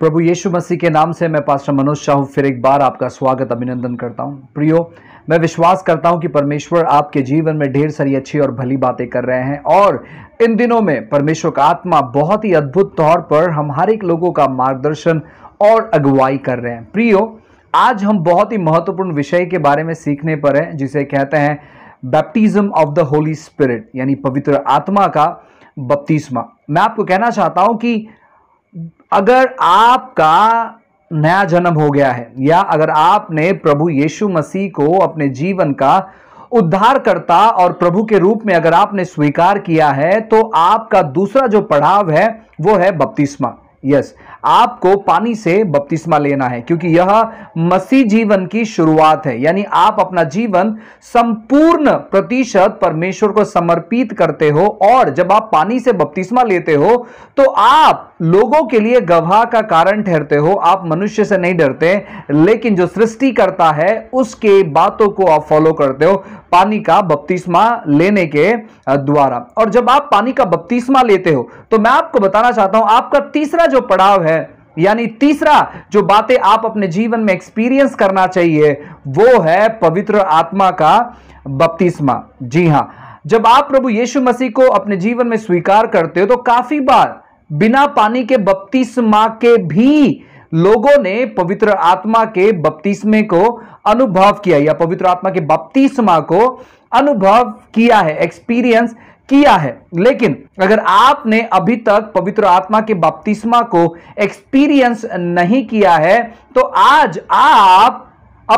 प्रभु यीशु मसीह के नाम से मैं पास्टर मनोज शाहू फिर एक बार आपका स्वागत अभिनंदन करता हूं प्रियो मैं विश्वास करता हूं कि परमेश्वर आपके जीवन में ढेर सारी अच्छी और भली बातें कर रहे हैं और इन दिनों में परमेश्वर का आत्मा बहुत ही अद्भुत तौर पर हम हर एक लोगों का मार्गदर्शन और अगुवाई कर रहे हैं प्रियो आज हम बहुत ही महत्वपूर्ण विषय के बारे में सीखने पर हैं जिसे कहते हैं baptism of the holy spirit यानी पवित्र आत्मा का बप्तीस्मा मैं आपको कहना चाहता हूं कि अगर आपका नया जन्म हो गया है या अगर आपने प्रभु यीशु मसीह को अपने जीवन का उद्धारकर्ता और प्रभु के रूप में अगर आपने स्वीकार किया है तो आपका दूसरा जो पड़ाव है वो है बपतिस्मा यस yes, आपको पानी से बपतिस्मा लेना है क्योंकि यह मसीह जीवन की शुरुआत है यानी आप अपना जीवन संपूर्ण प्रतिशत परमेश्वर को समर्पित करते हो और जब आप पानी से बपतिस्मा लेते हो तो आप लोगों के लिए गवाह का कारण ठहरते हो आप मनुष्य से नहीं डरते लेकिन जो सृष्टि करता है उसके बातों को आप फॉलो करते हो पानी का बपतिस्मा लेने के द्वारा और जब आप पानी का बपतिस्मा लेते हो तो मैं आपको बताना चाहता हूं आपका तीसरा जो पड़ाव है यानी तीसरा जो बातें आप अपने जीवन में एक्सपीरियंस करना चाहिए वो है पवित्र आत्मा का बपतिस्मा जी हां जब आप प्रभु यीशु मसीह को अपने जीवन में स्वीकार करते हो तो काफी बार बिना पानी के बपतिस्मा के भी लोगों ने पवित्र आत्मा के बपतिस्मे को अनुभव किया या पवित्र आत्मा के बपतिस्मा को अनुभव किया है एक्सपीरियंस किया है लेकिन अगर आपने अभी तक पवित्र आत्मा के बपतिस्मा को एक्सपीरियंस नहीं किया है तो आज आप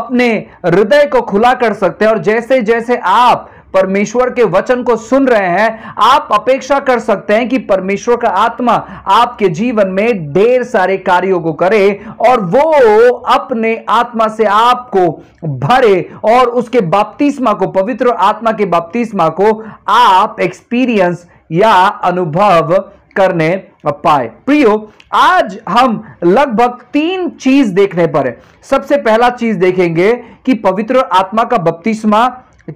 अपने हृदय को खुला कर सकते हैं और जैसे जैसे आप परमेश्वर के वचन को सुन रहे हैं आप अपेक्षा कर सकते हैं कि परमेश्वर का आत्मा आपके जीवन में ढेर सारे कार्यों को करे और वो अपने आत्मा से आपको भरे और उसके बाप्तिस्मा को पवित्र आत्मा के बपतिस्मा को आप एक्सपीरियंस या अनुभव करने पाए प्रियो आज हम लगभग तीन चीज देखने पर है सबसे पहला चीज देखेंगे कि पवित्र आत्मा का बपतिस्मा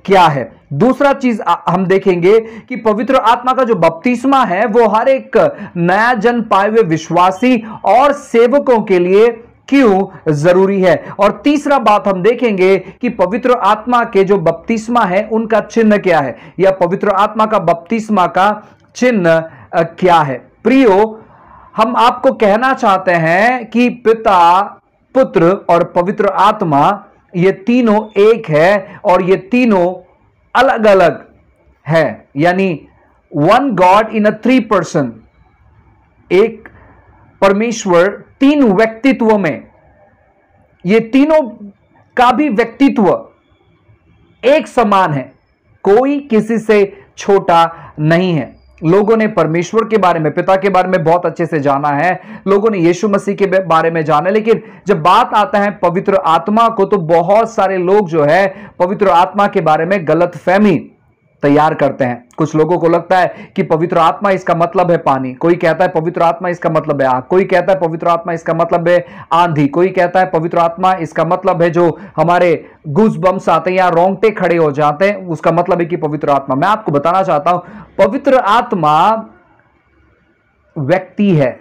क्या है दूसरा चीज हम देखेंगे कि पवित्र आत्मा का जो बपतिस्मा है वो हर एक नया जन पाए हुए विश्वासी और सेवकों के लिए क्यों जरूरी है और तीसरा बात हम देखेंगे कि पवित्र आत्मा के जो बपतिस्मा है उनका चिन्ह क्या है या पवित्र आत्मा का बपतिस्मा का चिन्ह क्या है प्रियो हम आपको कहना चाहते हैं कि पिता पुत्र और पवित्र आत्मा ये तीनों एक है और ये तीनों अलग अलग है यानी one God in a three person एक परमेश्वर तीन व्यक्तित्व में ये तीनों का भी व्यक्तित्व एक समान है कोई किसी से छोटा नहीं है लोगों ने परमेश्वर के बारे में पिता के बारे में बहुत अच्छे से जाना है लोगों ने यीशु मसीह के बारे में जाना है लेकिन जब बात आता है पवित्र आत्मा को तो बहुत सारे लोग जो है पवित्र आत्मा के बारे में गलत फहमी तैयार करते हैं कुछ लोगों को लगता है कि पवित्र आत्मा इसका मतलब है पानी कोई कहता है पवित्र आत्मा इसका मतलब है आग कोई कहता है पवित्र आत्मा इसका मतलब है आंधी कोई कहता है पवित्र आत्मा इसका मतलब है जो हमारे गुज बम्स आते हैं या रोंगटे खड़े हो जाते हैं उसका मतलब है कि पवित्र आत्मा मैं आपको बताना चाहता हूं पवित्र आत्मा व्यक्ति है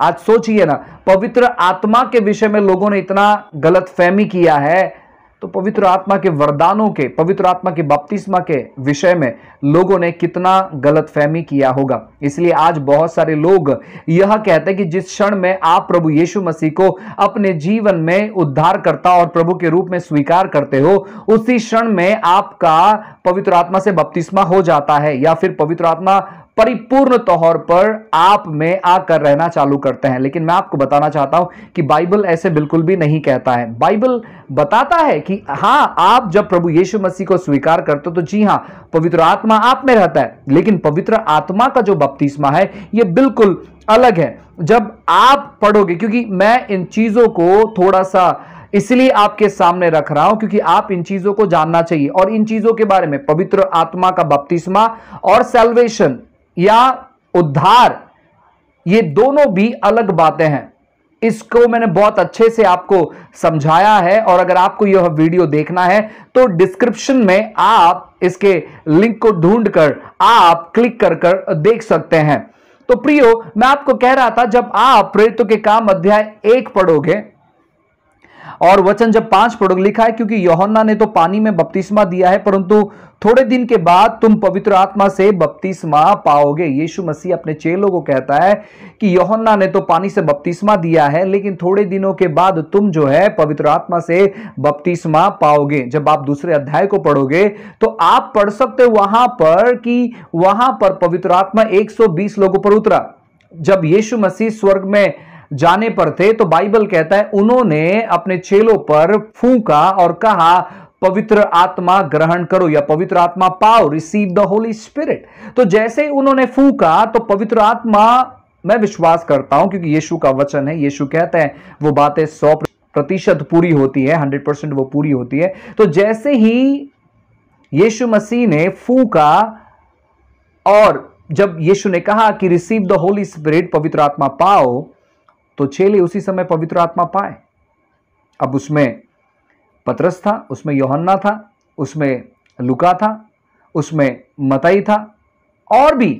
आज सोचिए ना पवित्र आत्मा के विषय में लोगों ने इतना गलत फहमी किया है तो पवित्र आत्मा के वरदानों के पवित्र आत्मा के बपतिस्मा के विषय में लोगों ने कितना गलत फहमी किया होगा इसलिए आज बहुत सारे लोग यह कहते हैं कि जिस क्षण में आप प्रभु यीशु मसीह को अपने जीवन में उद्धारकर्ता और प्रभु के रूप में स्वीकार करते हो उसी क्षण में आपका पवित्र आत्मा से बपतिस्मा हो जाता है या फिर पवित्र आत्मा परिपूर्ण तौर पर आप में आकर रहना चालू करते हैं लेकिन मैं आपको बताना चाहता हूं कि बाइबल ऐसे बिल्कुल भी नहीं कहता है बाइबल बताता है कि हाँ आप जब प्रभु यीशु मसीह को स्वीकार करते हो तो जी हाँ पवित्र आत्मा आप में रहता है लेकिन पवित्र आत्मा का जो बपतिस्मा है ये बिल्कुल अलग है जब आप पढ़ोगे क्योंकि मैं इन चीजों को थोड़ा सा इसलिए आपके सामने रख रहा हूं क्योंकि आप इन चीजों को जानना चाहिए और इन चीजों के बारे में पवित्र आत्मा का बपतिस्मा और सेल्वेशन या उद्धार ये दोनों भी अलग बातें हैं इसको मैंने बहुत अच्छे से आपको समझाया है और अगर आपको यह वीडियो देखना है तो डिस्क्रिप्शन में आप इसके लिंक को ढूंढकर आप क्लिक कर कर देख सकते हैं तो प्रियो मैं आपको कह रहा था जब आप प्रेरित के काम अध्याय एक पढ़ोगे और वचन जब पांच पढ़ो लिखा है क्योंकि योहन्ना ने तो पानी में बपतिस्मा दिया है परंतु थोड़े दिन के बाद तुम पवित्र आत्मा से बपतिस्मा पाओगे यीशु मसीह अपने चेलों को कहता है कि योहन्ना ने तो पानी से बपतिस्मा दिया है लेकिन थोड़े दिनों के बाद तुम जो है पवित्र आत्मा से बपतिस्मा पाओगे जब आप दूसरे अध्याय को पढ़ोगे तो आप पढ़ सकते हो वहां पर कि वहां पर पवित्र आत्मा 120 लोगों पर उतरा जब यीशु मसीह स्वर्ग में जाने पर थे तो बाइबल कहता है उन्होंने अपने चेलों पर फूका और कहा पवित्र आत्मा ग्रहण करो या पवित्र आत्मा पाओ रिसीव द होली स्पिरिट तो जैसे उन्होंने फूका तो पवित्र आत्मा मैं विश्वास करता हूं क्योंकि यीशु का वचन है यीशु कहते हैं वो बातें सौ प्रतिशत पूरी होती है हंड्रेड परसेंट वो पूरी होती है तो जैसे ही यीशु मसीह ने फूका और जब यीशु ने कहा कि रिसीव द होली स्पिरिट पवित्र आत्मा पाओ तो चेले उसी समय पवित्र आत्मा पाए अब उसमें पतरस था उसमें योहन्ना था उसमें लुका था उसमें मताई था और भी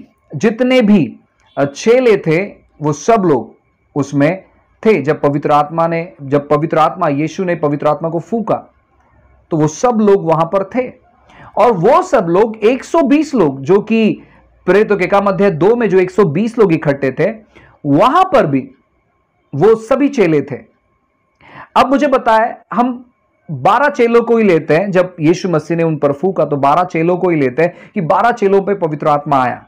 जितने भी चेले थे वो सब लोग उसमें थे जब पवित्र आत्मा ने जब पवित्र आत्मा यीशु ने पवित्र आत्मा को फूका तो वो सब लोग वहां पर थे और वो सब लोग 120 लोग जो कि प्रेतों के काम अध्याय दो में जो 120 लोग इकट्ठे थे वहां पर भी वो सभी चेले थे अब मुझे बताए हम बारह चेलों को ही लेते हैं जब यीशु मसीह ने उन पर फूका तो बारह चेलों को ही लेते हैं कि बारह चेलों पे पवित्र आत्मा आया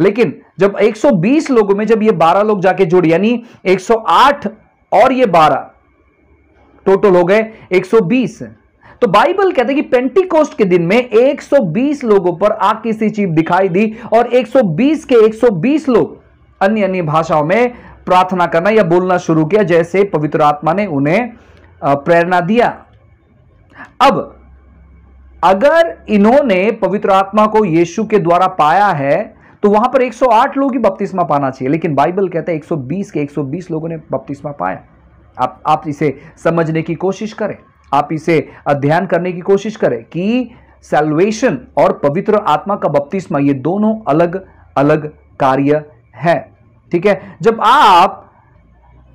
लेकिन जब 120 लोगों में जब ये बारह लोग जाके जुड़ यानी 108 और ये बारह टोटल हो गए 120 तो बाइबल कहते हैं कि पेंटिकोस्ट के दिन में 120 लोगों पर आग की सी चीप दिखाई दी और 120 के 120 लोग अन्य अन्य भाषाओं में प्रार्थना करना या बोलना शुरू किया जैसे पवित्र आत्मा ने उन्हें प्रेरणा दिया अब अगर इन्होंने पवित्र आत्मा को यीशु के द्वारा पाया है तो वहां पर 108 लोग ही बपतिस्मा पाना चाहिए लेकिन बाइबल कहता है 120 के 120 लोगों ने बपतिस्मा पाया आप आप इसे समझने की कोशिश करें आप इसे अध्ययन करने की कोशिश करें कि सेल्वेशन और पवित्र आत्मा का बपतिस्मा ये दोनों अलग अलग कार्य है ठीक है जब आप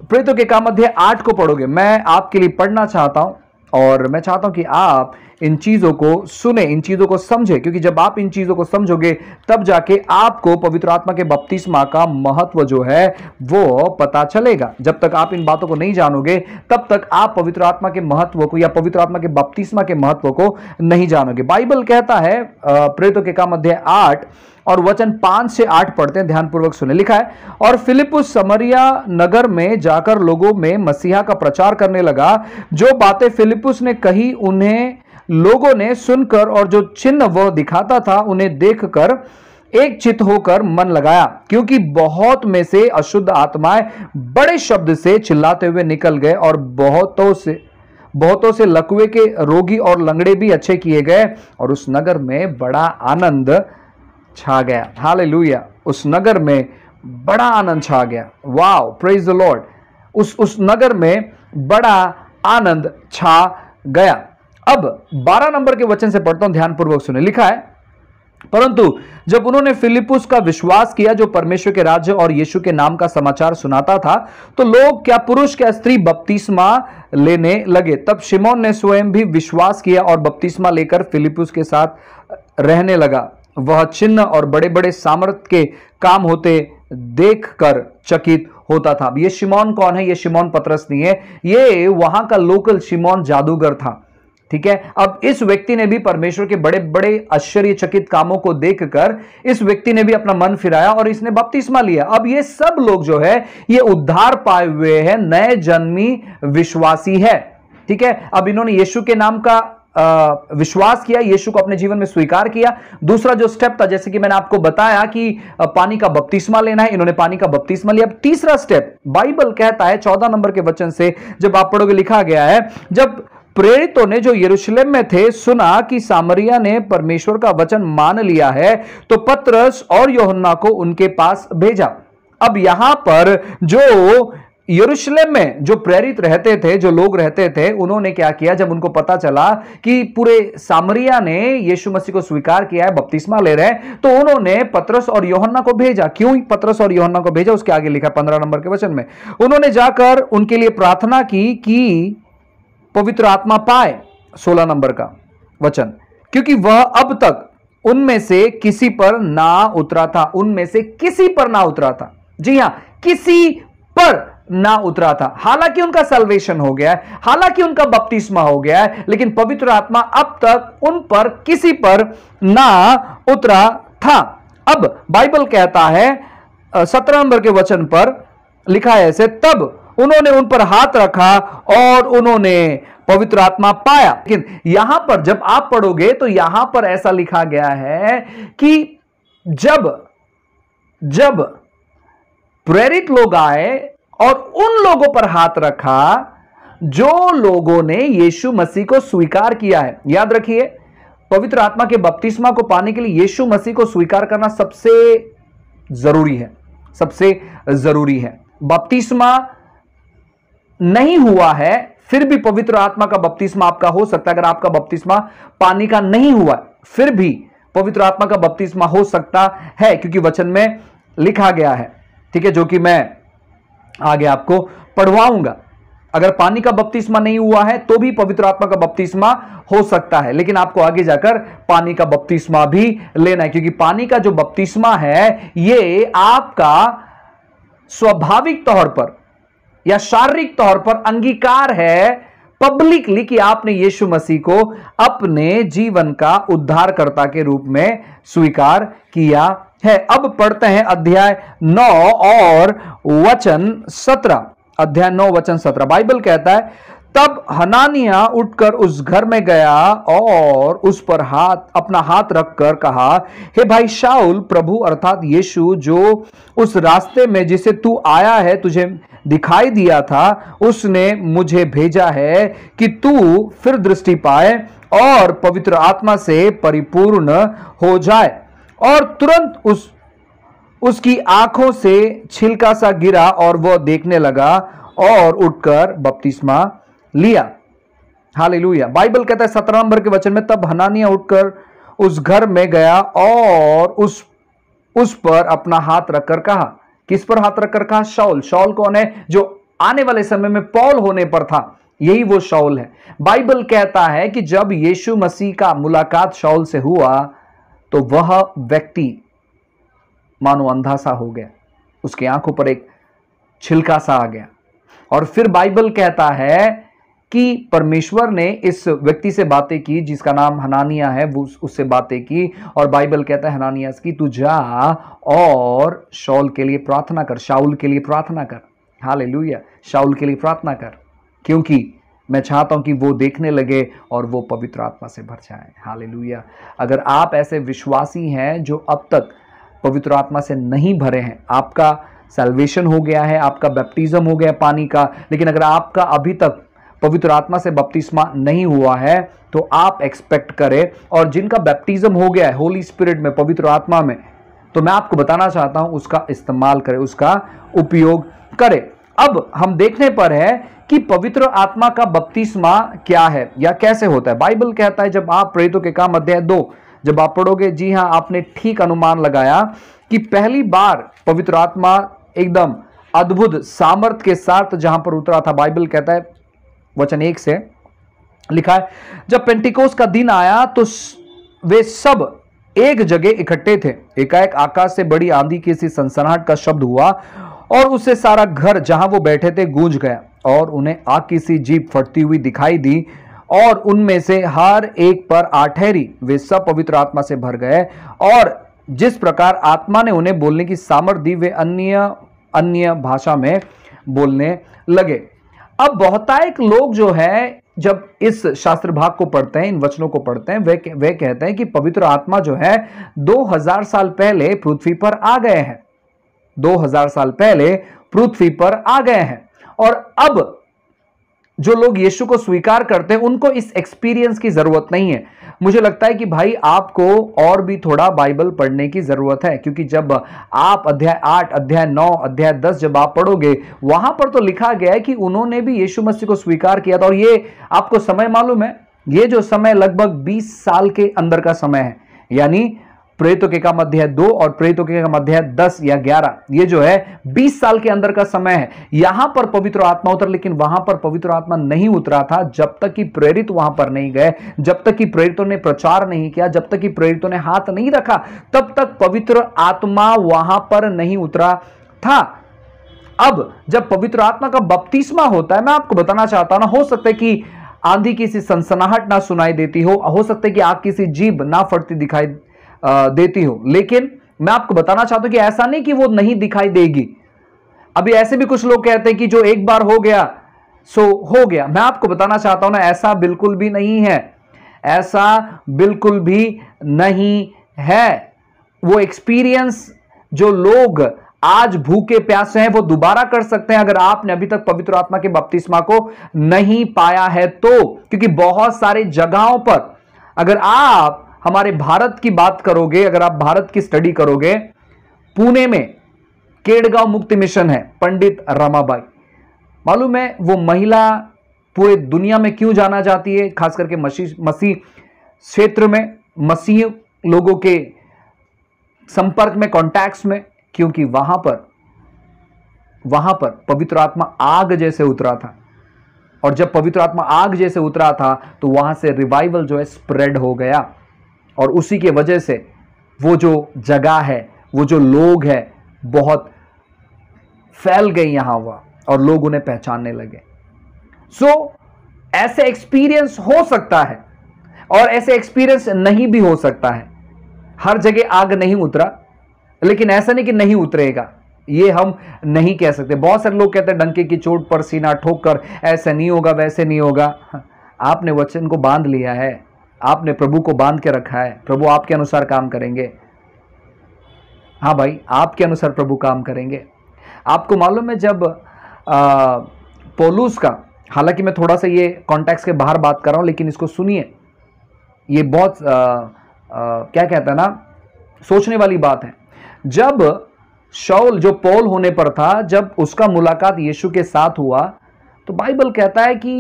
प्रेतों के काम अध्याय आठ को पढ़ोगे मैं आपके लिए पढ़ना चाहता हूं और मैं चाहता हूं कि आप इन चीज़ों को सुने इन चीज़ों को समझे क्योंकि जब आप इन चीज़ों को समझोगे तब जाके आपको पवित्र आत्मा के बपतिस्मा का महत्व जो है वो पता चलेगा जब तक आप इन बातों को नहीं जानोगे तब तक आप पवित्र आत्मा के महत्व को या पवित्र आत्मा के बपतिस्मा के महत्व को नहीं जानोगे बाइबल कहता है प्रेतों के काम अध्याय आठ और वचन पांच से आठ पढ़ते हैं ध्यानपूर्वक सुने लिखा है और फिलिपुस समरिया नगर में जाकर लोगों में मसीहा का प्रचार करने लगा जो बातें फिलिपुस ने कही उन्हें लोगों ने सुनकर और जो चिन्ह वह दिखाता था उन्हें देखकर एक चित होकर मन लगाया क्योंकि बहुत में से अशुद्ध आत्माएं बड़े शब्द से चिल्लाते हुए निकल गए और बहुतों से बहुतों से लकवे के रोगी और लंगड़े भी अच्छे किए गए और उस नगर में बड़ा आनंद छा गया हाल उस नगर में बड़ा आनंद छा गया वाओ प्रेज द लॉर्ड उस उस नगर में बड़ा आनंद छा गया अब 12 नंबर के वचन से पढ़ता हूं ध्यानपूर्वक सुने लिखा है परंतु जब उन्होंने फिलिपुस का विश्वास किया जो परमेश्वर के राज्य और यीशु के नाम का समाचार सुनाता था तो लोग क्या पुरुष क्या स्त्री बपतिस्मा लेने लगे तब शिमोन ने स्वयं भी विश्वास किया और बपतिस्मा लेकर फिलिपुस के साथ रहने लगा वह चिन्ह और बड़े बड़े सामर्थ के काम होते देखकर चकित होता था अब ये शिमोन कौन है ये शिमोन पत्रस नहीं है ये वहां का लोकल शिमोन जादूगर था ठीक है अब इस व्यक्ति ने भी परमेश्वर के बड़े बड़े आश्चर्यचकित कामों को देखकर इस व्यक्ति ने भी अपना मन फिराया और इसने बपतिस्मा लिया अब ये सब लोग जो है ये उद्धार पाए हुए हैं नए जन्मी विश्वासी है ठीक है अब इन्होंने यीशु के नाम का विश्वास किया यीशु को अपने जीवन में स्वीकार किया दूसरा जो स्टेप था जैसे कि मैंने आपको बताया कि पानी का बपतिस्मा लेना है इन्होंने पानी का बपतिस्मा लिया अब तीसरा स्टेप बाइबल कहता है चौदह नंबर के वचन से जब आप पढ़ोगे लिखा गया है जब प्रेरितों ने जो यरूशलेम में थे सुना कि सामरिया ने परमेश्वर का वचन मान लिया है तो पत्रस और योहन्ना को उनके पास भेजा अब यहां पर जो यरूशलेम में जो प्रेरित रहते थे जो लोग रहते थे उन्होंने क्या किया जब उनको पता चला कि पूरे सामरिया ने यीशु मसीह को स्वीकार किया है बपतिस्मा ले रहे हैं तो उन्होंने पत्रस और योहन्ना को भेजा क्यों पत्रस और योहन्ना को भेजा उसके आगे लिखा पंद्रह नंबर के वचन में उन्होंने जाकर उनके लिए प्रार्थना की कि पवित्र आत्मा पाए सोलह नंबर का वचन क्योंकि वह अब तक उनमें से किसी पर ना उतरा था उनमें से किसी पर ना उतरा था जी हां किसी पर ना उतरा था हालांकि उनका सल्वेशन हो गया है हालांकि उनका बपतिस्मा हो गया है लेकिन पवित्र आत्मा अब तक उन पर किसी पर ना उतरा था अब बाइबल कहता है सत्रह नंबर के वचन पर लिखा है ऐसे तब उन्होंने उन पर हाथ रखा और उन्होंने पवित्र आत्मा पाया लेकिन यहां पर जब आप पढ़ोगे तो यहां पर ऐसा लिखा गया है कि जब जब प्रेरित लोग आए और उन लोगों पर हाथ रखा जो लोगों ने यीशु मसीह को स्वीकार किया है याद रखिए पवित्र आत्मा के बपतिस्मा को पाने के लिए यीशु मसीह को स्वीकार करना सबसे जरूरी है सबसे जरूरी है बपतिस्मा नहीं हुआ है फिर भी पवित्र आत्मा का बपतिस्मा आपका हो सकता है अगर आपका बपतिस्मा पानी का नहीं हुआ फिर भी पवित्र आत्मा का बपतिस्मा हो सकता है क्योंकि वचन में लिखा गया है ठीक है जो कि मैं आगे आपको पढ़वाऊंगा अगर पानी का बपतिस्मा नहीं हुआ है तो भी पवित्र आत्मा का बपतिस्मा हो सकता है लेकिन आपको आगे जाकर पानी का बपतिस्मा भी लेना है क्योंकि पानी का जो बपतिस्मा है ये आपका स्वाभाविक तौर पर या शारीरिक तौर पर अंगीकार है पब्लिकली कि आपने यीशु मसीह को अपने जीवन का उद्धारकर्ता के रूप में स्वीकार किया है अब पढ़ते हैं अध्याय नौ और वचन सत्रह अध्याय नौ वचन सत्रह बाइबल कहता है तब हनानिया उठकर उस घर में गया और उस पर हाथ अपना हाथ रखकर कहा हे भाई शाउल प्रभु अर्थात यीशु जो उस रास्ते में जिसे तू आया है तुझे दिखाई दिया था उसने मुझे भेजा है कि तू फिर दृष्टि पाए और पवित्र आत्मा से परिपूर्ण हो जाए और तुरंत उस उसकी आंखों से छिलका सा गिरा और वह देखने लगा और उठकर बपतिस्मा लिया हाल बाइबल कहता है सत्रह नंबर के वचन में तब हनानिया उठकर उस घर में गया और उस उस पर अपना हाथ रखकर कहा किस पर हाथ रखकर कहा शॉल शॉल कौन है जो आने वाले समय में पॉल होने पर था यही वो शॉल है बाइबल कहता है कि जब यीशु मसीह का मुलाकात शॉल से हुआ तो वह व्यक्ति मानो अंधा सा हो गया उसकी आंखों पर एक छिलका सा आ गया और फिर बाइबल कहता है कि परमेश्वर ने इस व्यक्ति से बातें की जिसका नाम हनानिया है वो उससे बातें की और बाइबल कहता है हनानिया की तू जा और शाउल के लिए प्रार्थना कर शाउल के लिए प्रार्थना कर हाल शाउल के लिए प्रार्थना कर क्योंकि मैं चाहता हूं कि वो देखने लगे और वो पवित्र आत्मा से भर जाए हाल अगर आप ऐसे विश्वासी हैं जो अब तक पवित्र आत्मा से नहीं भरे हैं आपका सेल्वेशन हो गया है आपका बैप्टिज्म हो गया पानी का लेकिन अगर आपका अभी तक पवित्र आत्मा से बपतिस्मा नहीं हुआ है तो आप एक्सपेक्ट करें और जिनका बैप्टिज्म हो गया है होली स्पिरिट में पवित्र आत्मा में तो मैं आपको बताना चाहता हूं उसका इस्तेमाल करें उसका उपयोग करें अब हम देखने पर है कि पवित्र आत्मा का बपतिस्मा क्या है या कैसे होता है बाइबल कहता है जब आप प्रेतों के काम अध्याय दो जब आप पढ़ोगे जी हाँ आपने ठीक अनुमान लगाया कि पहली बार पवित्र आत्मा एकदम अद्भुत सामर्थ के साथ जहां पर उतरा था बाइबल कहता है वचन एक से लिखा है जब पेंटिकोस का दिन आया तो वे सब एक जगह इकट्ठे थे एकाएक आकाश से बड़ी आंधी की सी सनसनाहट का शब्द हुआ और उससे सारा घर जहां वो बैठे थे गूंज गया और उन्हें आग की सी जीप फटती हुई दिखाई दी और उनमें से हर एक पर आठहरी वे सब पवित्र आत्मा से भर गए और जिस प्रकार आत्मा ने उन्हें बोलने की सामर्थ्य दी वे अन्य अन्य भाषा में बोलने लगे अब बहुतायक लोग जो है जब इस शास्त्र भाग को पढ़ते हैं इन वचनों को पढ़ते हैं वे वे कहते हैं कि पवित्र आत्मा जो है 2000 साल पहले पृथ्वी पर आ गए हैं 2000 साल पहले पृथ्वी पर आ गए हैं और अब जो लोग यीशु को स्वीकार करते हैं उनको इस एक्सपीरियंस की ज़रूरत नहीं है मुझे लगता है कि भाई आपको और भी थोड़ा बाइबल पढ़ने की ज़रूरत है क्योंकि जब आप अध्याय आठ अध्याय नौ अध्याय दस जब आप पढ़ोगे वहां पर तो लिखा गया है कि उन्होंने भी यीशु मसीह को स्वीकार किया था और ये आपको समय मालूम है ये जो समय लगभग बीस साल के अंदर का समय है यानी प्रेतों के का मध्य है दो और प्रेतों के का मध्य है दस या ग्यारह ये जो है बीस साल के अंदर का समय है यहां पर पवित्र आत्मा उतर लेकिन वहां पर पवित्र आत्मा नहीं उतरा था जब तक कि प्रेरित वहां पर नहीं गए जब तक कि प्रेरितों ने प्रचार नहीं किया जब तक कि प्रेरितों ने हाथ नहीं रखा तब तक पवित्र आत्मा वहां पर नहीं उतरा था अब जब पवित्र आत्मा का बपतिस्मा होता है मैं आपको बताना चाहता हूं ना हो सकता है कि आंधी किसी सनसनाहट ना सुनाई देती हो हो सकता है कि आग किसी जीभ ना फटती दिखाई देती हूं लेकिन मैं आपको बताना चाहता हूं कि ऐसा नहीं कि वो नहीं दिखाई देगी अभी ऐसे भी कुछ लोग कहते हैं कि जो एक बार हो गया सो हो गया मैं आपको बताना चाहता हूं ना ऐसा बिल्कुल भी नहीं है ऐसा बिल्कुल भी नहीं है वो एक्सपीरियंस जो लोग आज भूखे प्यासे हैं वो दोबारा कर सकते हैं अगर आपने अभी तक पवित्र आत्मा के बपतिस्मा को नहीं पाया है तो क्योंकि बहुत सारे जगहों पर अगर आप हमारे भारत की बात करोगे अगर आप भारत की स्टडी करोगे पुणे में केड़गांव मुक्ति मिशन है पंडित रमाबाई मालूम है वो महिला पूरे दुनिया में क्यों जाना जाती है खास करके मसी मसीह क्षेत्र में मसीह लोगों के संपर्क में कॉन्टैक्ट्स में क्योंकि वहां पर वहां पर पवित्र आत्मा आग जैसे उतरा था और जब पवित्र आत्मा आग जैसे उतरा था तो वहां से रिवाइवल जो है स्प्रेड हो गया और उसी के वजह से वो जो जगह है वो जो लोग है बहुत फैल गई यहां हुआ और लोग उन्हें पहचानने लगे सो so, ऐसे एक्सपीरियंस हो सकता है और ऐसे एक्सपीरियंस नहीं भी हो सकता है हर जगह आग नहीं उतरा लेकिन ऐसा नहीं कि नहीं उतरेगा ये हम नहीं कह सकते बहुत सारे लोग कहते हैं डंके की चोट पर सीना ठोक कर ऐसा नहीं होगा वैसे नहीं होगा आपने वचन को बांध लिया है आपने प्रभु को बांध के रखा है प्रभु आपके अनुसार काम करेंगे हाँ भाई आपके अनुसार प्रभु काम करेंगे आपको मालूम है जब पोलूस का हालांकि मैं थोड़ा सा ये कॉन्टैक्ट के बाहर बात कर रहा हूँ लेकिन इसको सुनिए ये बहुत आ, आ, क्या कहता है ना सोचने वाली बात है जब शौल जो पौल होने पर था जब उसका मुलाकात यीशु के साथ हुआ तो बाइबल कहता है कि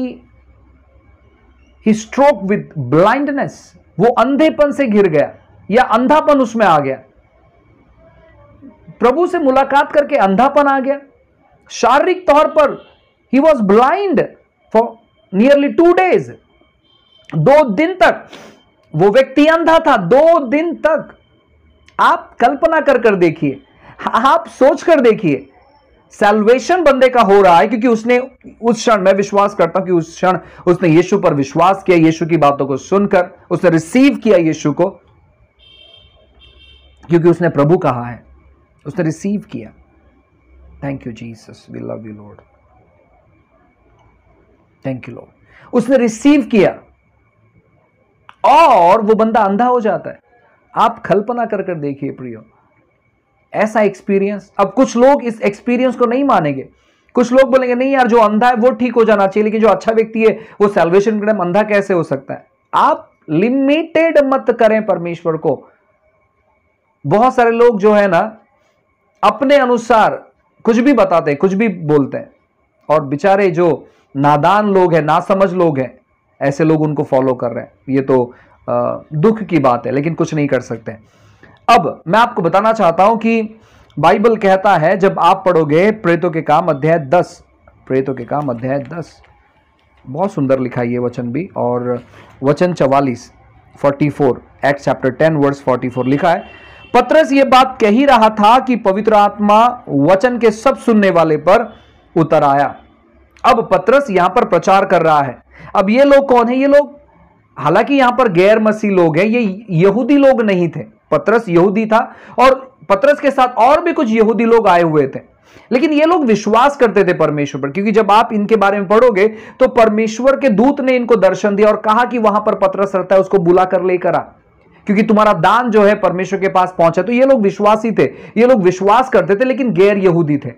ही स्ट्रोक विद ब्लाइंडनेस वो अंधेपन से घिर गया या अंधापन उसमें आ गया प्रभु से मुलाकात करके अंधापन आ गया शारीरिक तौर पर ही was blind for nearly two days दो दिन तक वो व्यक्ति अंधा था दो दिन तक आप कल्पना कर कर देखिए आप सोच कर देखिए सेल्वेशन बंदे का हो रहा है क्योंकि उसने उस क्षण मैं विश्वास करता हूं कि उस क्षण उसने यीशु पर विश्वास किया यीशु की बातों को सुनकर उसने रिसीव किया यीशु को क्योंकि उसने प्रभु कहा है उसने रिसीव किया thank you Jesus we love you Lord thank you Lord उसने रिसीव किया और वो बंदा अंधा हो जाता है आप कल्पना कर कर देखिए प्रियो ऐसा एक्सपीरियंस अब कुछ लोग इस एक्सपीरियंस को नहीं मानेंगे कुछ लोग बोलेंगे नहीं यार जो अंधा है वो ठीक हो जाना चाहिए लेकिन जो अच्छा व्यक्ति है वो सेल्वेशन के टाइम अंधा कैसे हो सकता है आप लिमिटेड मत करें परमेश्वर को बहुत सारे लोग जो है ना अपने अनुसार कुछ भी बताते हैं कुछ भी बोलते हैं और बेचारे जो नादान लोग हैं नासमझ लोग हैं ऐसे लोग उनको फॉलो कर रहे हैं ये तो दुख की बात है लेकिन कुछ नहीं कर सकते अब मैं आपको बताना चाहता हूं कि बाइबल कहता है जब आप पढ़ोगे प्रेतों के काम अध्याय दस प्रेतों के काम अध्याय दस बहुत सुंदर लिखा ये वचन भी और वचन चवालीस forty four Act chapter ten verse forty four लिखा है पत्रस ये बात कह ही रहा था कि पवित्र आत्मा वचन के सब सुनने वाले पर उतर आया अब पत्रस यहां पर प्रचार कर रहा है अब ये लोग कौन है ये लोग हालांकि यहां पर गैर मसीह लोग हैं ये यहूदी लोग नहीं थे पत्रस यहूदी था और पत्रस के साथ और भी कुछ यहूदी लोग आए हुए थे लेकिन ये लोग विश्वास करते थे परमेश्वर पर क्योंकि जब आप इनके बारे में पढ़ोगे तो परमेश्वर के दूत ने इनको दर्शन दिया और कहा कि वहां पर पत्रस रहता है उसको बुला कर लेकर आ क्योंकि तुम्हारा दान जो है परमेश्वर के पास पहुंचा तो ये लोग विश्वासी थे ये लोग विश्वास करते थे लेकिन गैर यहूदी थे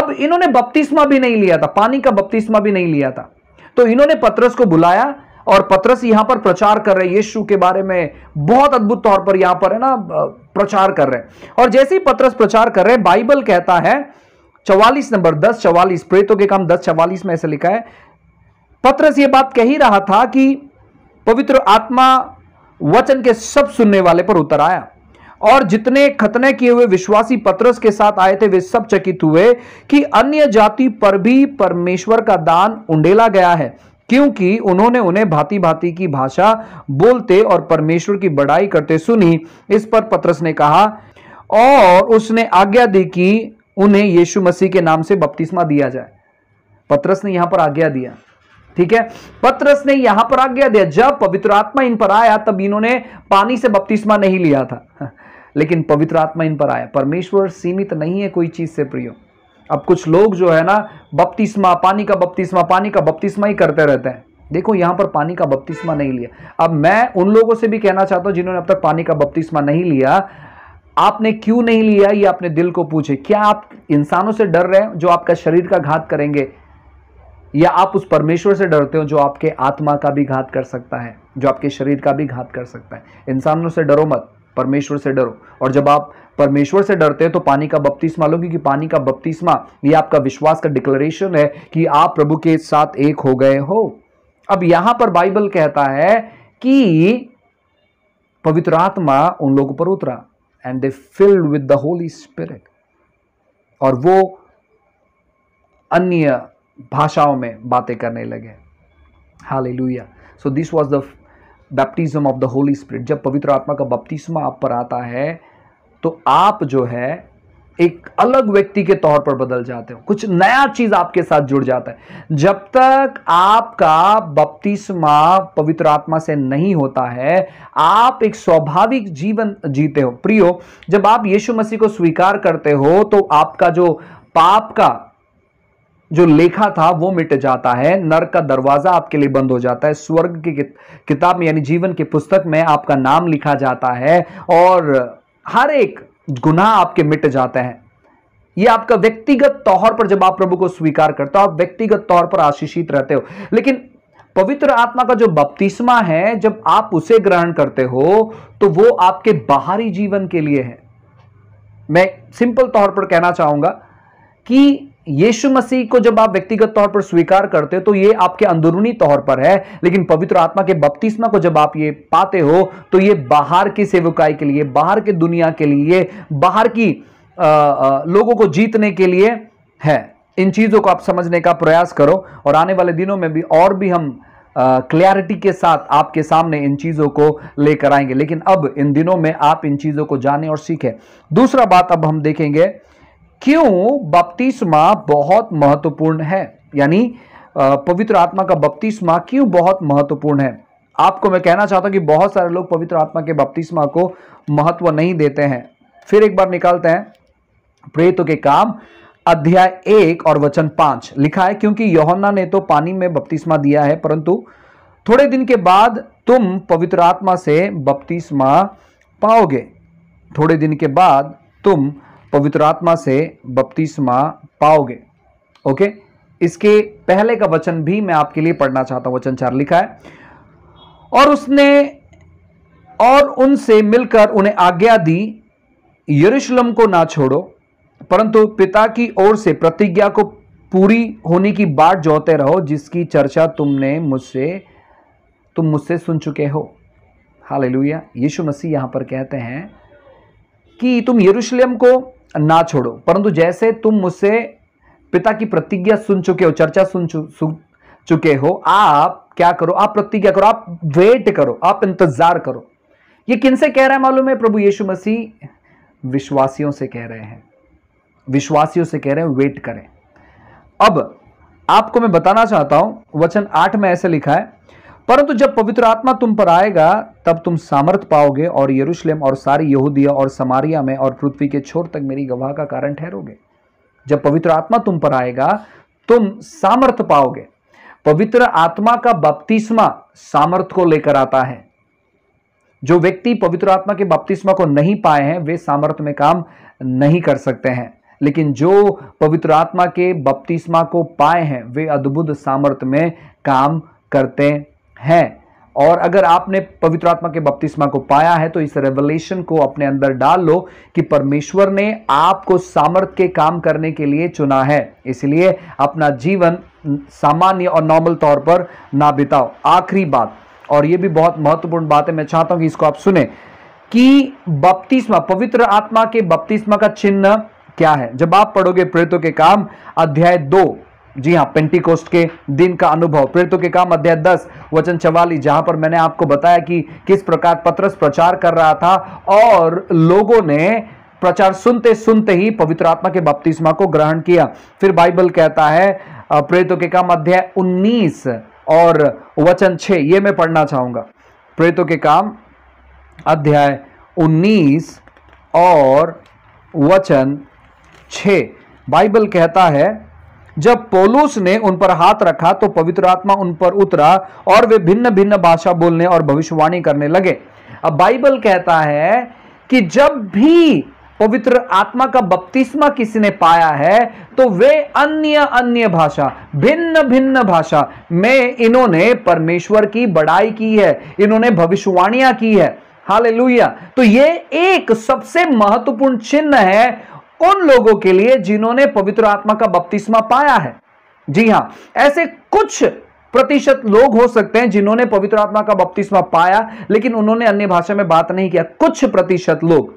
अब इन्होंने बपतिस्मा भी नहीं लिया था पानी का बपतिस्मा भी नहीं लिया था तो इन्होंने पत्रस को बुलाया और पत्रस यहां पर प्रचार कर रहे यीशु के बारे में बहुत अद्भुत तौर पर यहां पर है ना प्रचार कर रहे हैं और जैसे ही पत्रस प्रचार कर रहे हैं बाइबल कहता है चवालीस नंबर दस चवालीस प्रेतों के काम दस चवालीस में ऐसे लिखा है पत्रस ये बात कह ही रहा था कि पवित्र आत्मा वचन के सब सुनने वाले पर उतर आया और जितने खतने किए हुए विश्वासी पत्रस के साथ आए थे वे सब चकित हुए कि अन्य जाति पर भी परमेश्वर का दान उंडेला गया है क्योंकि उन्होंने उन्हें भांति भांति की भाषा बोलते और परमेश्वर की बड़ाई करते सुनी इस पर पत्रस ने कहा और उसने आज्ञा दी कि उन्हें यीशु मसीह के नाम से बपतिस्मा दिया जाए पत्रस ने यहां पर आज्ञा दिया ठीक है पत्रस ने यहां पर आज्ञा दिया जब पवित्र आत्मा इन पर आया तब इन्होंने पानी से बपतिस्मा नहीं लिया था लेकिन पवित्र आत्मा इन पर आया परमेश्वर सीमित नहीं है कोई चीज से प्रयोग अब कुछ लोग जो है ना बपतिस्मा पानी का बपतिस्मा पानी का बपतिस्मा ही करते रहते हैं देखो यहाँ पर पानी का बपतिस्मा नहीं लिया अब मैं उन लोगों से भी कहना चाहता हूँ जिन्होंने अब तक पानी का बपतिस्मा नहीं लिया आपने क्यों नहीं लिया ये अपने दिल को पूछे क्या आप इंसानों से डर रहे हैं जो आपका शरीर का घात करेंगे या आप उस परमेश्वर से डरते हो जो आपके आत्मा का भी घात कर सकता है जो आपके शरीर का भी घात कर सकता है इंसानों से डरो मत परमेश्वर से डरो और जब आप परमेश्वर से डरते हैं तो पानी का बपतिस्मा लो क्योंकि पानी का बपतिस्मा ये आपका विश्वास का डिक्लेरेशन है कि आप प्रभु के साथ एक हो गए हो अब यहां पर बाइबल कहता है कि पवित्र आत्मा उन लोगों पर उतरा and they filled with the holy spirit और वो अन्य भाषाओं में बातें करने लगे hallelujah so this was the baptism of the holy spirit जब पवित्र आत्मा का बपतिस्मा आप पर आता है तो आप जो है एक अलग व्यक्ति के तौर पर बदल जाते हो कुछ नया चीज आपके साथ जुड़ जाता है जब तक आपका बपतिस्मा पवित्र आत्मा से नहीं होता है आप एक स्वाभाविक जीवन जीते हो प्रियो जब आप यीशु मसीह को स्वीकार करते हो तो आपका जो पाप का जो लेखा था वो मिट जाता है नर्क का दरवाजा आपके लिए बंद हो जाता है स्वर्ग की किताब में यानी जीवन के पुस्तक में आपका नाम लिखा जाता है और हर एक गुनाह आपके मिट जाते हैं ये आपका व्यक्तिगत तौर पर जब आप प्रभु को स्वीकार करते हो आप व्यक्तिगत तौर पर आशीषित रहते हो लेकिन पवित्र आत्मा का जो बपतिस्मा है जब आप उसे ग्रहण करते हो तो वो आपके बाहरी जीवन के लिए है मैं सिंपल तौर पर कहना चाहूंगा कि यीशु मसीह को जब आप व्यक्तिगत तौर पर स्वीकार करते हो तो ये आपके अंदरूनी तौर पर है लेकिन पवित्र आत्मा के बपतिस्मा को जब आप ये पाते हो तो ये बाहर की सेवकाई के लिए बाहर के दुनिया के लिए बाहर की आ, आ, लोगों को जीतने के लिए है इन चीज़ों को आप समझने का प्रयास करो और आने वाले दिनों में भी और भी हम क्लैरिटी के साथ आपके सामने इन चीज़ों को लेकर आएंगे लेकिन अब इन दिनों में आप इन चीज़ों को जाने और सीखें दूसरा बात अब हम देखेंगे क्यों बपतिस्मा बहुत महत्वपूर्ण है यानी पवित्र आत्मा का बपतिस्मा क्यों बहुत महत्वपूर्ण है आपको मैं कहना चाहता हूं कि बहुत सारे लोग पवित्र आत्मा के बपतिस्मा को महत्व नहीं देते हैं फिर एक बार निकालते हैं प्रेतों के काम अध्याय एक और वचन पांच लिखा है क्योंकि योहन्ना ने तो पानी में बपतिस्मा दिया है परंतु थोड़े दिन के बाद तुम पवित्र आत्मा से बपतिस्मा पाओगे थोड़े दिन के बाद तुम पवित्र आत्मा से बपतिस्मा पाओगे ओके इसके पहले का वचन भी मैं आपके लिए पढ़ना चाहता हूं वचन चार लिखा है और उसने और उनसे मिलकर उन्हें आज्ञा दी यरूशलेम को ना छोड़ो परंतु पिता की ओर से प्रतिज्ञा को पूरी होने की बात जोते रहो जिसकी चर्चा तुमने मुझसे तुम मुझसे सुन चुके हो हालेलुया यीशु मसीह यहां पर कहते हैं कि तुम यरूशलेम को ना छोड़ो परंतु जैसे तुम मुझसे पिता की प्रतिज्ञा सुन चुके हो चर्चा सुन चु, चुके हो आप क्या करो आप प्रतिज्ञा करो आप वेट करो आप इंतजार करो ये किनसे कह रहा है मालूम है प्रभु यीशु मसीह विश्वासियों से कह रहे हैं विश्वासियों से कह रहे हैं वेट करें अब आपको मैं बताना चाहता हूं वचन आठ में ऐसे लिखा है परंतु जब पवित्र आत्मा तुम पर आएगा तब तुम सामर्थ पाओगे और यरूशलेम और सारी यहूदिया और समारिया में और पृथ्वी के छोर तक मेरी गवाह का कारण ठहरोगे जब पवित्र आत्मा तुम पर आएगा तुम सामर्थ पाओगे पवित्र आत्मा का बपतिस्मा सामर्थ को लेकर आता है जो व्यक्ति पवित्र आत्मा के बपतिस्मा को नहीं पाए हैं वे सामर्थ में काम नहीं कर सकते हैं लेकिन जो पवित्र आत्मा के बपतिस्मा को पाए हैं वे अद्भुत सामर्थ में काम करते है और अगर आपने पवित्र आत्मा के बपतिस्मा को पाया है तो इस रेवलेशन को अपने अंदर डाल लो कि परमेश्वर ने आपको सामर्थ के काम करने के लिए चुना है इसलिए अपना जीवन सामान्य और नॉर्मल तौर पर ना बिताओ आखिरी बात और यह भी बहुत महत्वपूर्ण बात है मैं चाहता हूं कि इसको आप सुने कि बपतिस्मा पवित्र आत्मा के बपतिस्मा का चिन्ह क्या है जब आप पढ़ोगे प्रेतों के काम अध्याय दो जी हाँ पेंटिकोस्ट के दिन का अनुभव प्रेरितों के काम अध्याय दस वचन चवालीस जहां पर मैंने आपको बताया कि किस प्रकार पत्रस प्रचार कर रहा था और लोगों ने प्रचार सुनते सुनते ही पवित्र आत्मा के बपतिस्मा को ग्रहण किया फिर बाइबल कहता है प्रेरितों के काम अध्याय उन्नीस और वचन छ ये मैं पढ़ना चाहूंगा प्रेरितों के काम अध्याय उन्नीस और वचन 6 बाइबल कहता है जब पोलूस ने उन पर हाथ रखा तो पवित्र आत्मा उन पर उतरा और वे भिन्न भिन्न भाषा बोलने और भविष्यवाणी करने लगे अब बाइबल कहता है कि जब भी पवित्र आत्मा का बपतिस्मा किसी ने पाया है तो वे अन्य अन्य भाषा भिन्न भिन्न भाषा में इन्होंने परमेश्वर की बड़ाई की है इन्होंने भविष्यवाणियां की है हालेलुया तो ये एक सबसे महत्वपूर्ण चिन्ह है उन लोगों के लिए जिन्होंने पवित्र आत्मा का बपतिस्मा पाया है जी हां ऐसे कुछ प्रतिशत लोग हो सकते हैं जिन्होंने पवित्र आत्मा का बपतिस्मा पाया लेकिन उन्होंने अन्य भाषा में बात नहीं किया कुछ प्रतिशत लोग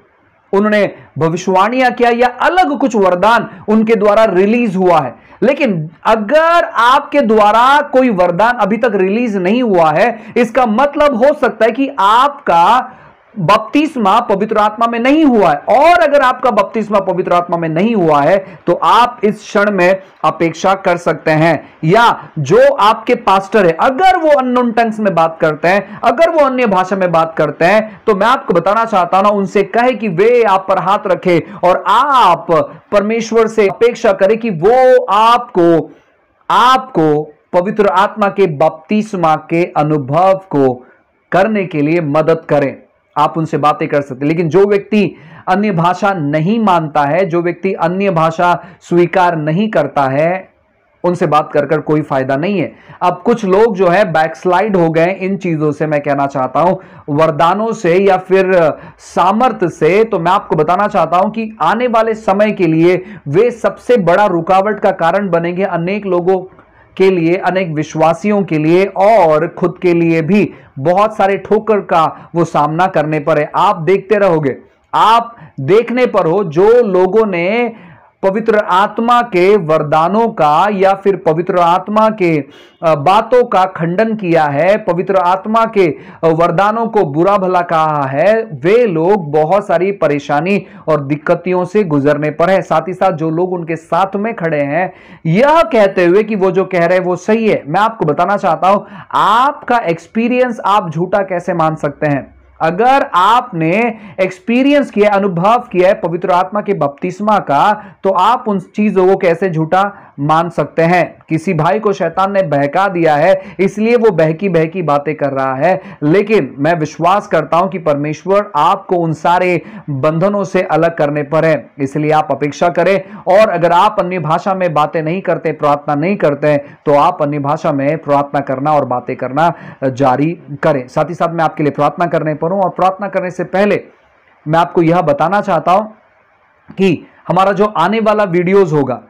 उन्होंने भविष्यवाणियां किया या अलग कुछ वरदान उनके द्वारा रिलीज हुआ है लेकिन अगर आपके द्वारा कोई वरदान अभी तक रिलीज नहीं हुआ है इसका मतलब हो सकता है कि आपका बपतिस्मा पवित्र आत्मा में नहीं हुआ है और अगर आपका बपतिस्मा पवित्र आत्मा में नहीं हुआ है तो आप इस क्षण में अपेक्षा कर सकते हैं या जो आपके पास्टर है अगर वो अनोन टंग्स में बात करते हैं अगर वो अन्य भाषा में बात करते हैं तो मैं आपको बताना चाहता ना उनसे कहे कि वे आप पर हाथ रखे और आप परमेश्वर से अपेक्षा करें कि वो आपको आपको पवित्र आत्मा के बपतिस्मा के अनुभव को करने के लिए मदद करें आप उनसे बातें कर सकते लेकिन जो व्यक्ति अन्य भाषा नहीं मानता है जो व्यक्ति अन्य भाषा स्वीकार नहीं करता है उनसे बात कर कर कोई फायदा नहीं है अब कुछ लोग जो है बैकस्लाइड हो गए इन चीजों से मैं कहना चाहता हूं वरदानों से या फिर सामर्थ्य से तो मैं आपको बताना चाहता हूं कि आने वाले समय के लिए वे सबसे बड़ा रुकावट का कारण बनेंगे अनेक लोगों के लिए अनेक विश्वासियों के लिए और खुद के लिए भी बहुत सारे ठोकर का वो सामना करने पर है आप देखते रहोगे आप देखने पर हो जो लोगों ने पवित्र आत्मा के वरदानों का या फिर पवित्र आत्मा के बातों का खंडन किया है पवित्र आत्मा के वरदानों को बुरा भला कहा है वे लोग बहुत सारी परेशानी और दिक्कतियों से गुजरने पर है साथ ही साथ जो लोग उनके साथ में खड़े हैं यह कहते हुए कि वो जो कह रहे हैं वो सही है मैं आपको बताना चाहता हूं आपका एक्सपीरियंस आप झूठा कैसे मान सकते हैं अगर आपने एक्सपीरियंस किया अनुभव किया है पवित्र आत्मा के बपतिस्मा का तो आप उन चीजों को कैसे झूठा मान सकते हैं किसी भाई को शैतान ने बहका दिया है इसलिए वो बहकी बहकी बातें कर रहा है लेकिन मैं विश्वास करता हूं कि परमेश्वर आपको उन सारे बंधनों से अलग करने पर है इसलिए आप अपेक्षा करें और अगर आप अन्य भाषा में बातें नहीं करते प्रार्थना नहीं करते तो आप अन्य भाषा में प्रार्थना करना और बातें करना जारी करें साथ ही साथ मैं आपके लिए प्रार्थना करने पर हूं और प्रार्थना करने से पहले मैं आपको यह बताना चाहता हूं कि हमारा जो आने वाला वीडियोस होगा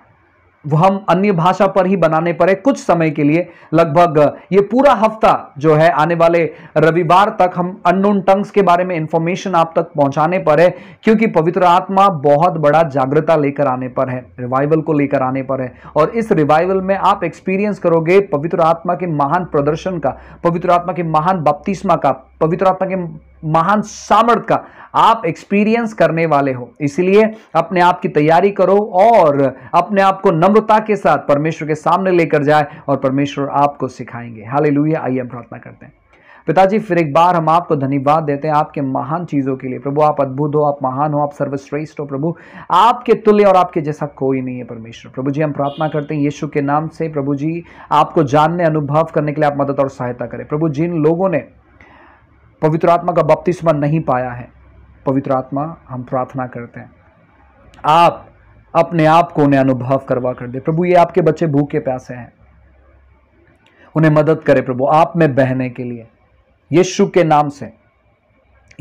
हम अन्य भाषा पर ही बनाने पर है कुछ समय के लिए लगभग ये पूरा हफ्ता जो है आने वाले रविवार तक हम अननोन टंग्स के बारे में इंफॉर्मेशन आप तक पहुंचाने पर है क्योंकि पवित्र आत्मा बहुत बड़ा जागृता लेकर आने पर है रिवाइवल को लेकर आने पर है और इस रिवाइवल में आप एक्सपीरियंस करोगे पवित्र आत्मा के महान प्रदर्शन का पवित्र आत्मा के महान बपतिस्मा का पवित्र आत्मा के महान सामर्थ का आप एक्सपीरियंस करने वाले हो इसलिए अपने आप की तैयारी करो और अपने आप को नम्रता के साथ परमेश्वर के सामने लेकर जाए और परमेश्वर आपको सिखाएंगे हाल आइए हम प्रार्थना करते हैं पिताजी फिर एक बार हम आपको धन्यवाद देते हैं आपके महान चीज़ों के लिए प्रभु आप अद्भुत हो आप महान हो आप सर्वश्रेष्ठ हो प्रभु आपके तुल्य और आपके जैसा कोई नहीं है परमेश्वर प्रभु जी हम प्रार्थना करते हैं यीशु के नाम से प्रभु जी आपको जानने अनुभव करने के लिए आप मदद और सहायता करें प्रभु जिन लोगों ने पवित्र आत्मा का बपतिस्मा नहीं पाया है पवित्र आत्मा हम प्रार्थना करते हैं आप अपने आप को उन्हें अनुभव करवा कर दे प्रभु ये आपके बच्चे भूखे प्यासे हैं उन्हें मदद करें प्रभु आप में बहने के लिए यीशु के नाम से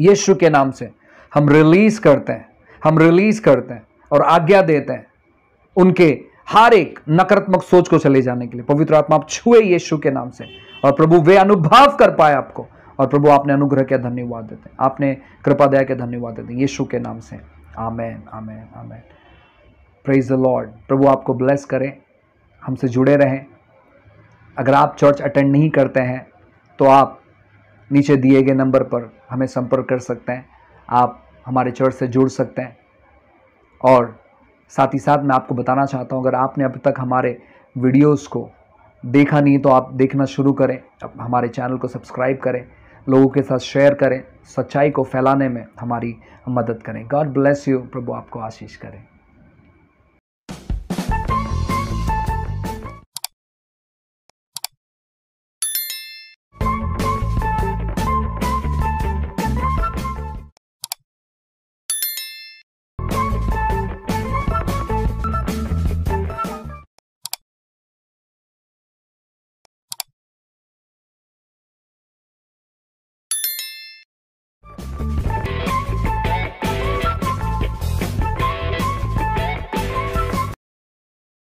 यीशु के नाम से हम रिलीज करते हैं हम रिलीज करते हैं और आज्ञा देते हैं उनके हर एक नकारात्मक सोच को चले जाने के लिए पवित्र आत्मा आप छुए यीशु के नाम से और प्रभु वे अनुभव कर पाए आपको और प्रभु आपने अनुग्रह के धन्यवाद देते हैं आपने कृपा दया के धन्यवाद देते हैं यीशु के नाम से amen amen amen praise the Lord प्रभु आपको ब्लेस करें हमसे जुड़े रहें अगर आप चर्च अटेंड नहीं करते हैं तो आप नीचे दिए गए नंबर पर हमें संपर्क कर सकते हैं आप हमारे चर्च से जुड़ सकते हैं और साथ ही साथ मैं आपको बताना चाहता हूँ अगर आपने अब तक हमारे वीडियोस को देखा नहीं तो आप देखना शुरू करें हमारे चैनल को सब्सक्राइब करें लोगों के साथ शेयर करें सच्चाई को फैलाने में हमारी मदद करें गॉड ब्लेस यू प्रभु आपको आशीष करें